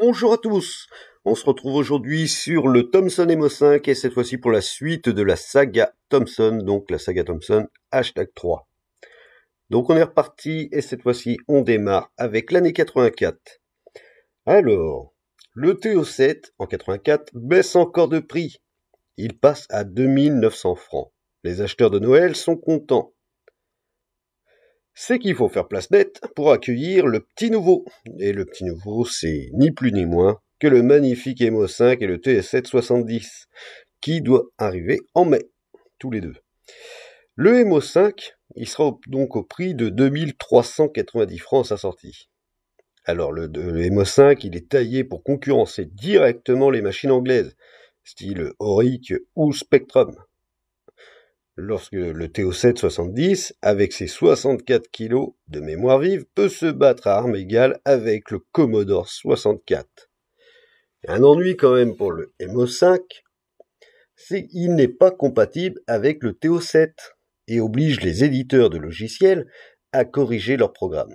Bonjour à tous On se retrouve aujourd'hui sur le Thomson mo 5 et cette fois-ci pour la suite de la saga Thomson, donc la saga Thomson hashtag 3. Donc on est reparti et cette fois-ci on démarre avec l'année 84. Alors, le TO7 en 84 baisse encore de prix. Il passe à 2900 francs. Les acheteurs de Noël sont contents c'est qu'il faut faire place nette pour accueillir le petit nouveau. Et le petit nouveau, c'est ni plus ni moins que le magnifique mo 5 et le ts 770 qui doit arriver en mai, tous les deux. Le mo 5, il sera donc au prix de 2390 francs à sa sortie. Alors le, mo 5, il est taillé pour concurrencer directement les machines anglaises, style Oric ou Spectrum lorsque le TO770, avec ses 64 kg de mémoire vive, peut se battre à armes égales avec le Commodore 64. Un ennui quand même pour le MO5, c'est qu'il n'est pas compatible avec le TO7 et oblige les éditeurs de logiciels à corriger leur programme.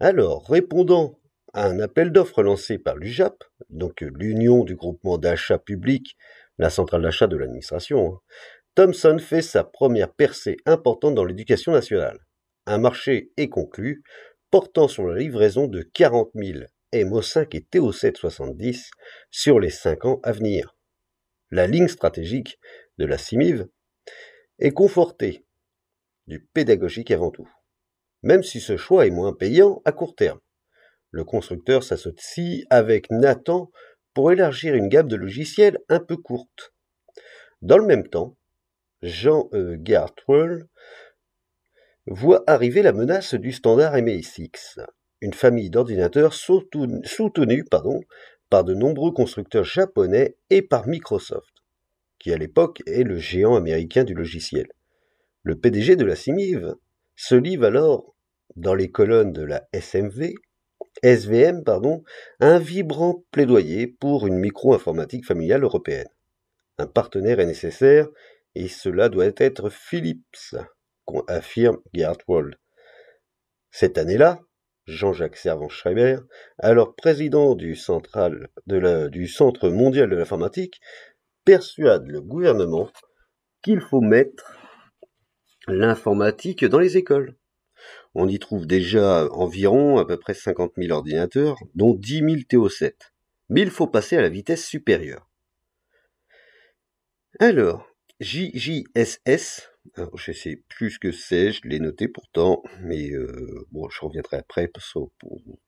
Alors, répondant à un appel d'offres lancé par l'UJAP, donc l'Union du groupement d'achat public, la centrale d'achat de l'administration, hein, Thomson fait sa première percée importante dans l'éducation nationale. Un marché est conclu, portant sur la livraison de 40 000 MO5 et TO770 sur les 5 ans à venir. La ligne stratégique de la CIMIV est confortée, du pédagogique avant tout, même si ce choix est moins payant à court terme. Le constructeur s'associe avec Nathan pour élargir une gamme de logiciels un peu courte. Dans le même temps, Jean euh, Gartwell voit arriver la menace du standard MSX, une famille d'ordinateurs soutenue par de nombreux constructeurs japonais et par Microsoft, qui à l'époque est le géant américain du logiciel. Le PDG de la CIMIV se livre alors dans les colonnes de la SMV, SVM, pardon, un vibrant plaidoyer pour une micro-informatique familiale européenne. Un partenaire est nécessaire et cela doit être Philips, affirme Wall. Cette année-là, Jean-Jacques Servan-Schreiber, alors président du, de du Centre mondial de l'informatique, persuade le gouvernement qu'il faut mettre l'informatique dans les écoles. On y trouve déjà environ à peu près 50 000 ordinateurs, dont 10 000 TO7. Mais il faut passer à la vitesse supérieure. Alors, JJSS, je sais plus ce que c'est, je l'ai noté pourtant, mais euh, bon, je reviendrai après pour,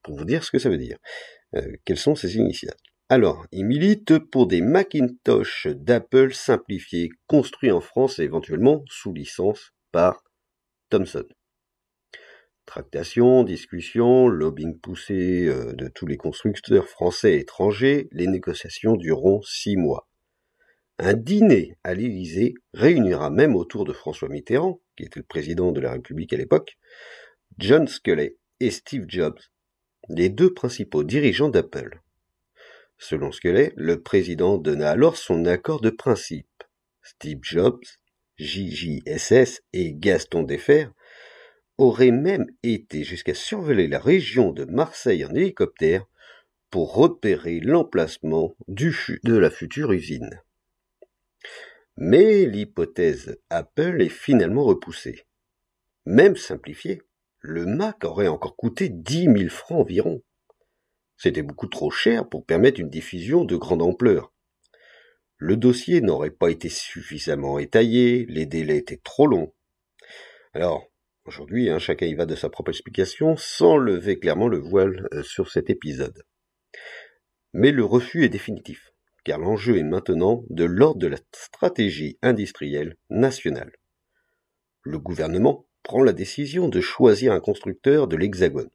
vous dire ce que ça veut dire. Euh, quelles sont ces initiales Alors, il milite pour des Macintosh d'Apple simplifiés, construits en France et éventuellement sous licence par Thomson. Tractation, discussion, lobbying poussé euh, de tous les constructeurs français et étrangers, les négociations dureront six mois. Un dîner à l'Élysée réunira même autour de François Mitterrand, qui était le président de la République à l'époque, John Sculley et Steve Jobs, les deux principaux dirigeants d'Apple. Selon Sculley, le président donna alors son accord de principe. Steve Jobs, JJSS et Gaston Defer auraient même été jusqu'à surveiller la région de Marseille en hélicoptère pour repérer l'emplacement de la future usine. Mais l'hypothèse Apple est finalement repoussée. Même simplifiée, le Mac aurait encore coûté 10 000 francs environ. C'était beaucoup trop cher pour permettre une diffusion de grande ampleur. Le dossier n'aurait pas été suffisamment étayé, les délais étaient trop longs. Alors, aujourd'hui, hein, chacun y va de sa propre explication, sans lever clairement le voile euh, sur cet épisode. Mais le refus est définitif car l'enjeu est maintenant de l'ordre de la stratégie industrielle nationale. Le gouvernement prend la décision de choisir un constructeur de l'Hexagone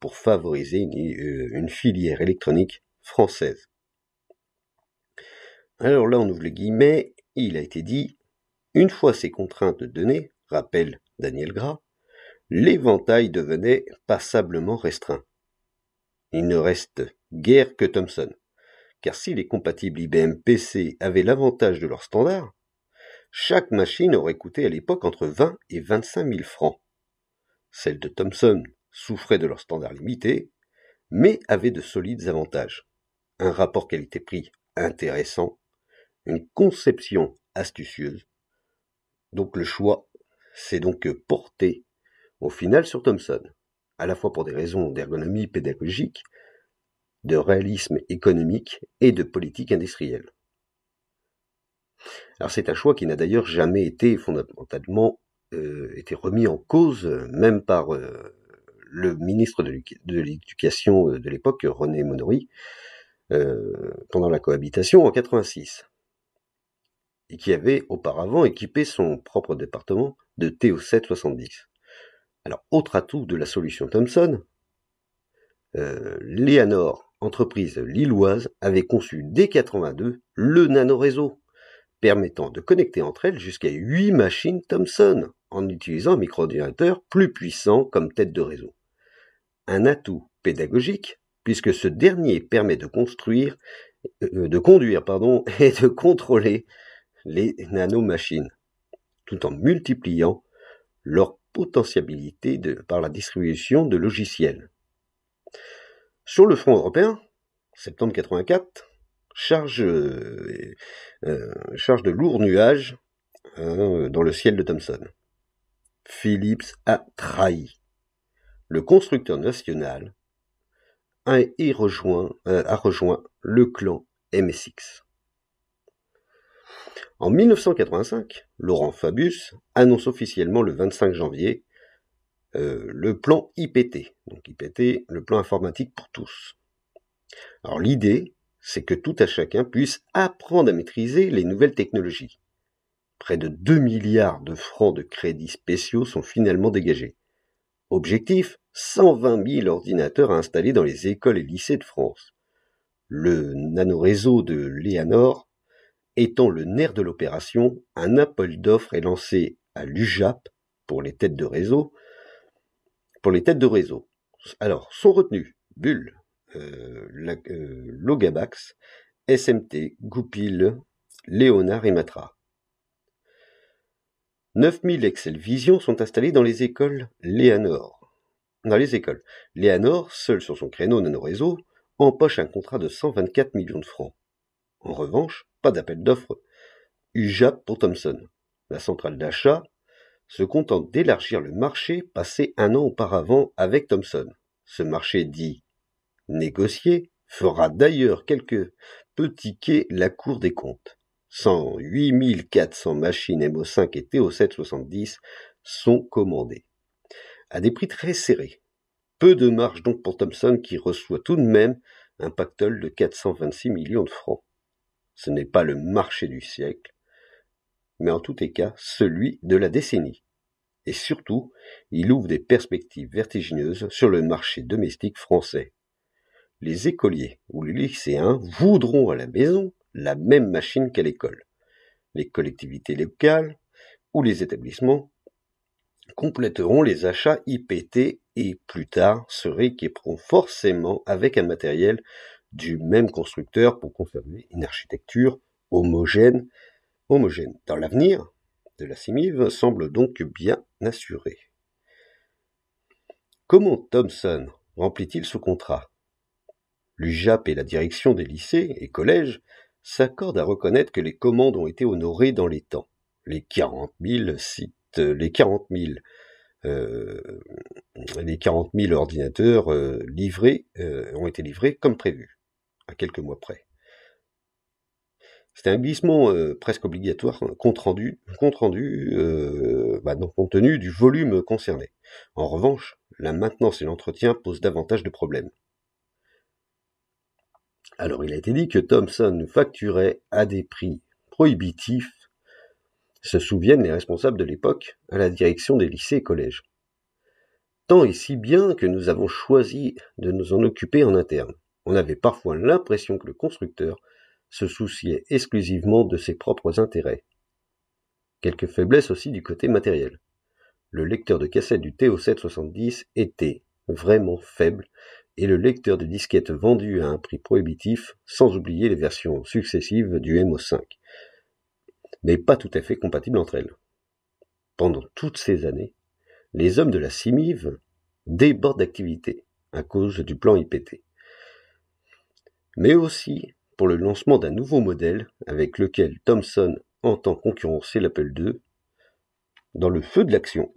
pour favoriser une, euh, filière électronique française. Alors là, on ouvre les guillemets, il a été dit, une fois ces contraintes données, rappelle Daniel Gras, l'éventail devenait passablement restreint. Il ne reste guère que Thomson, car si les compatibles IBM PC avaient l'avantage de leur standard, chaque machine aurait coûté à l'époque entre 20 et 25 000 francs. Celle de Thomson souffrait de leur standard limité, mais avait de solides avantages. Un rapport qualité-prix intéressant, une conception astucieuse. Donc le choix s'est donc porté au final sur Thomson, à la fois pour des raisons d'ergonomie pédagogique, de réalisme économique et de politique industrielle. Alors c'est un choix qui n'a d'ailleurs jamais été fondamentalement euh, été remis en cause, même par euh, le ministre de l'Éducation euh, de l'époque, René Monory, pendant la cohabitation en 86, et qui avait auparavant équipé son propre département de TO770. Alors, autre atout de la solution Thomson, euh, entreprise lilloise avait conçu dès 1982 le nanoréseau, permettant de connecter entre elles jusqu'à 8 machines Thomson en utilisant un micro-ordinateur plus puissant comme tête de réseau. Un atout pédagogique puisque ce dernier permet de construire, euh, de conduire pardon, et de contrôler les nanomachines, tout en multipliant leur potentiabilité par la distribution de logiciels. Sur le front européen, septembre 84, euh, euh, charge, de lourds nuages hein, dans le ciel de Thomson. Philips a trahi. Le constructeur national et rejoint, euh, a rejoint le clan MSX. En 1985, Laurent Fabius annonce officiellement le 25 janvier euh, le plan IPT. Donc IPT, le plan informatique pour tous. Alors l'idée, c'est que tout à chacun puisse apprendre à maîtriser les nouvelles technologies. Près de 2 milliards de francs de crédits spéciaux sont finalement dégagés. Objectif 120 000 ordinateurs à installer dans les écoles et lycées de France. Le nanoréseau de Léanor étant le nerf de l'opération, un appel d'offres est lancé à l'UJAP pour les têtes de réseau pour les têtes de réseau. Alors, sont retenus Bull, euh, euh, Logabax, SMT, Goupil, Léonard et Matra. 9000 Excel Vision sont installés dans les écoles Léanor. Dans les écoles, Léanor, seul sur son créneau nanoréseau, réseau empoche un contrat de 124 millions de francs. En revanche, pas d'appel d'offres. UJAP pour Thomson. La centrale d'achat se contente d'élargir le marché passé un an auparavant avec Thomson. Ce marché dit négocié fera d'ailleurs quelques petits quais la Cour des comptes. 108 400 machines MO5 et TO770 sont commandées, à des prix très serrés. Peu de marge donc pour Thomson qui reçoit tout de même un pactole de 426 millions de francs. Ce n'est pas le marché du siècle, mais en tous les cas celui de la décennie. Et surtout, il ouvre des perspectives vertigineuses sur le marché domestique français. Les écoliers ou les lycéens voudront à la maison la même machine qu'à l'école. Les collectivités locales ou les établissements compléteront les achats IPT et plus tard se rééquiperont forcément avec un matériel du même constructeur pour conserver une architecture homogène homogène dans l'avenir de la CIMIV semble donc bien assuré. Comment Thomson remplit-il ce contrat L'UJAP et la direction des lycées et collèges s'accordent à reconnaître que les commandes ont été honorées dans les temps. Les 40 000 les 40 000, euh, les ordinateurs euh, livrés euh, ont été livrés comme prévu, à quelques mois près. C'était un glissement euh, presque obligatoire, compte rendu, compte rendu euh, bah, donc, compte tenu du volume concerné. En revanche, la maintenance et l'entretien posent davantage de problèmes. Alors il a été dit que Thomson facturait à des prix prohibitifs, se souviennent les responsables de l'époque, à la direction des lycées et collèges. Tant et si bien que nous avons choisi de nous en occuper en interne. On avait parfois l'impression que le constructeur se souciait exclusivement de ses propres intérêts. Quelques faiblesses aussi du côté matériel. Le lecteur de cassette du TO770 était vraiment faible et le lecteur de disquette vendu à un prix prohibitif, sans oublier les versions successives du MO5, mais pas tout à fait compatible entre elles. Pendant toutes ces années, les hommes de la CIMIV débordent d'activité à cause du plan IPT, mais aussi pour le lancement d'un nouveau modèle avec lequel Thomson entend concurrencer l'Apple II. Dans le feu de l'action,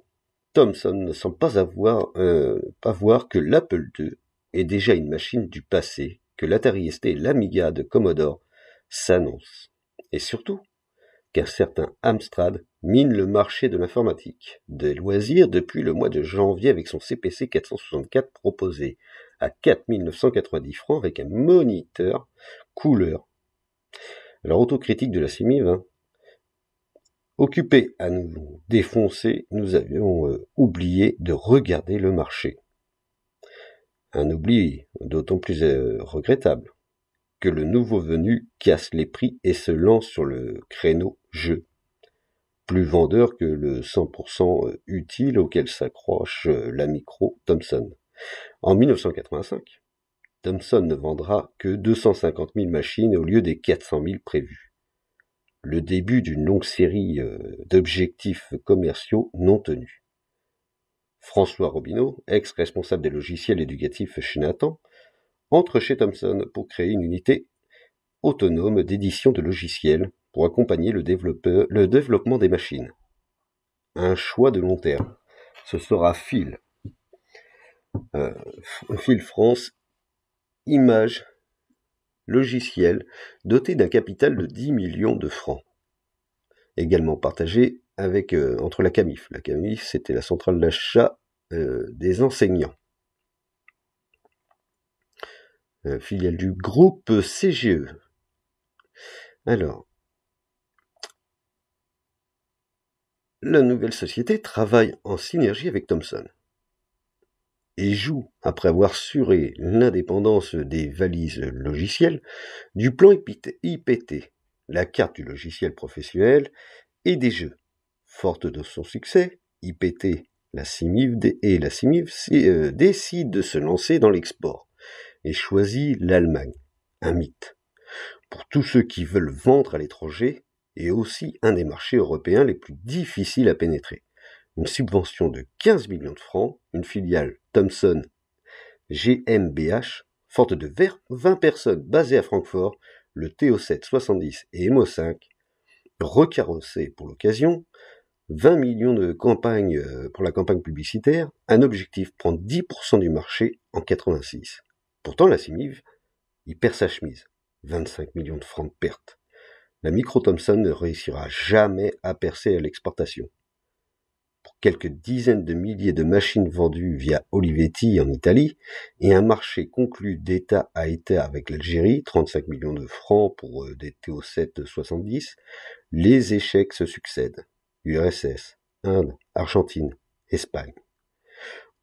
Thomson ne semble pas avoir euh, voir que l'Apple II est déjà une machine du passé, que l'Atari ST et l'Amiga de Commodore s'annoncent. Et surtout, qu'un certain Amstrad mine le marché de l'informatique, des loisirs depuis le mois de janvier avec son CPC 464 proposé, à 4990 francs avec un moniteur couleur. Alors, autocritique de la CIMIV. Hein. Occupés à nous défoncer, nous avions euh, oublié de regarder le marché. Un oubli d'autant plus euh, regrettable que le nouveau venu casse les prix et se lance sur le créneau jeu, plus vendeur que le 100% euh, utile auquel s'accroche la micro Thomson. En 1985, Thomson ne vendra que 250 000 machines au lieu des 400 000 prévues. Le début d'une longue série euh, d'objectifs commerciaux non tenus. François Robineau, ex-responsable des logiciels éducatifs chez Nathan, entre chez Thomson pour créer une unité autonome d'édition de logiciels pour accompagner le, le développement des machines. Un choix de long terme. Ce sera Phil, euh, Fil France image, Logiciel, doté d'un capital de 10 millions de francs. Également partagé avec, euh, entre la CAMIF. La CAMIF, c'était la centrale d'achat euh, des enseignants. filiale du groupe CGE. Alors, la nouvelle société travaille en synergie avec Thomson et joue, après avoir suré l'indépendance des valises logicielles, du plan IPT, la carte du logiciel professionnel et des jeux. Forte de son succès, IPT la CIMIV et la CIMIV euh, décident de se lancer dans l'export et choisit l'Allemagne, un mythe. Pour tous ceux qui veulent vendre à l'étranger, et aussi un des marchés européens les plus difficiles à pénétrer. Une subvention de 15 millions de francs, une filiale Thomson GmbH, forte de verre, 20 personnes basées à Francfort, le to 770 et mo 5, recarrossé pour l'occasion, 20 millions de campagne euh, pour la campagne publicitaire, un objectif prend 10% du marché en 86. Pourtant, la Simiv, il perd sa chemise. 25 millions de francs de perte. La micro Thomson ne réussira jamais à percer à l'exportation quelques dizaines de milliers de machines vendues via Olivetti en Italie et un marché conclu d'État à État avec l'Algérie, 35 millions de francs pour euh, des TO7 70, les échecs se succèdent. URSS, Inde, Argentine, Espagne.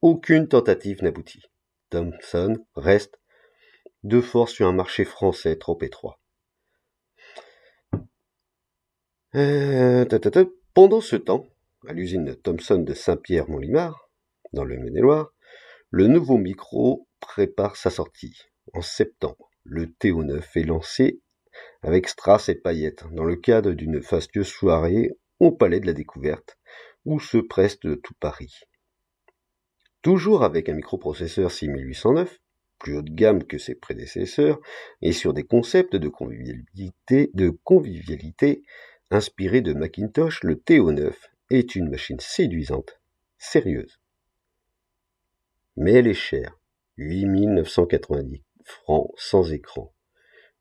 Aucune tentative n'aboutit. Thomson reste de force sur un marché français trop étroit. Euh, pendant ce temps, à l'usine Thomson de Saint-Pierre-Montlimard, dans le Maine-et-Loire, le nouveau micro prépare sa sortie. En septembre, le TO9 est lancé avec strass et paillettes dans le cadre d'une fastueuse soirée au Palais de la Découverte où se presse tout Paris. Toujours avec un microprocesseur 6809, plus haut de gamme que ses prédécesseurs, et sur des concepts de convivialité, de convivialité inspirés de Macintosh, le TO9 est une machine séduisante, sérieuse. Mais elle est chère, 8 francs sans écran.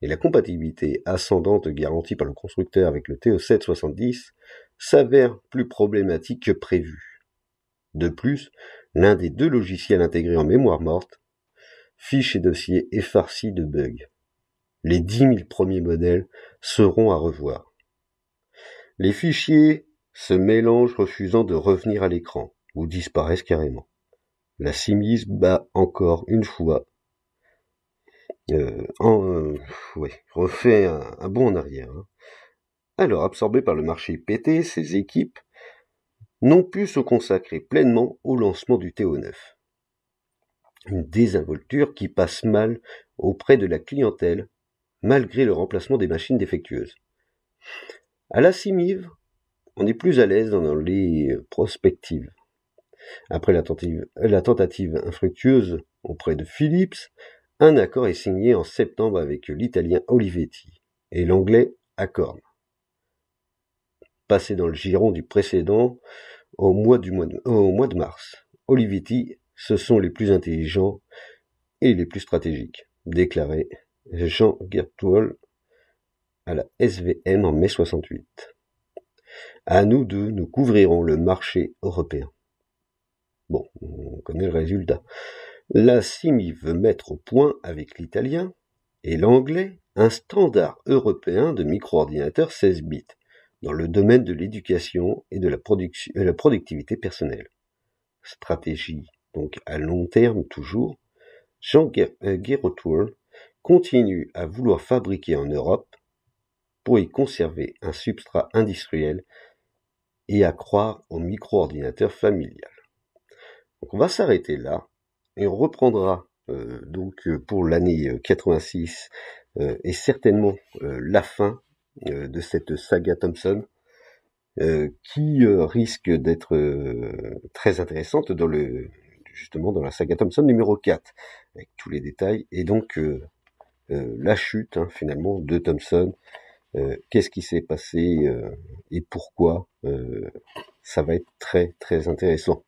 Et la compatibilité ascendante garantie par le constructeur avec le TO770 s'avère plus problématique que prévu. De plus, l'un des deux logiciels intégrés en mémoire morte, fiches et dossiers effarcis de bugs. Les 10 000 premiers modèles seront à revoir. Les fichiers se mélange refusant de revenir à l'écran, ou disparaissent carrément. La Simise bat encore une fois, euh, en, euh, refait un, bon bond en arrière. Hein. Alors, absorbées par le marché pété, ces équipes n'ont pu se consacrer pleinement au lancement du TO9. Une désinvolture qui passe mal auprès de la clientèle, malgré le remplacement des machines défectueuses. À la CIMIV, on est plus à l'aise dans les prospectives. Après la tentative, infructueuse auprès de Philips, un accord est signé en septembre avec l'italien Olivetti et l'anglais Acorn. Passé dans le giron du précédent au mois, de, mars, Olivetti, ce sont les plus intelligents et les plus stratégiques, déclarait Jean Gertwall à la SVM en mai 68. À nous deux, nous couvrirons le marché européen. Bon, on connaît le résultat. La CIMI veut mettre au point avec l'italien et l'anglais un standard européen de micro ordinateur 16 bits dans le domaine de l'éducation et de euh, la, productivité personnelle. Stratégie donc à long terme toujours, Jean euh, Guérotour continue à vouloir fabriquer en Europe pour y conserver un substrat industriel et à croire au micro-ordinateur familial. Donc on va s'arrêter là et on reprendra euh, donc euh, pour l'année 86 euh, et certainement la fin de cette saga Thompson qui risque d'être très intéressante dans le justement dans la saga Thompson numéro 4 avec tous les détails et donc la chute hein, finalement de Thompson euh, qu'est-ce qui s'est passé euh, et pourquoi, euh, ça va être très très intéressant.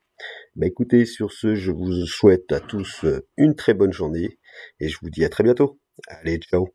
Bah écoutez, sur ce, je vous souhaite à tous une très bonne journée et je vous dis à très bientôt. Allez, ciao.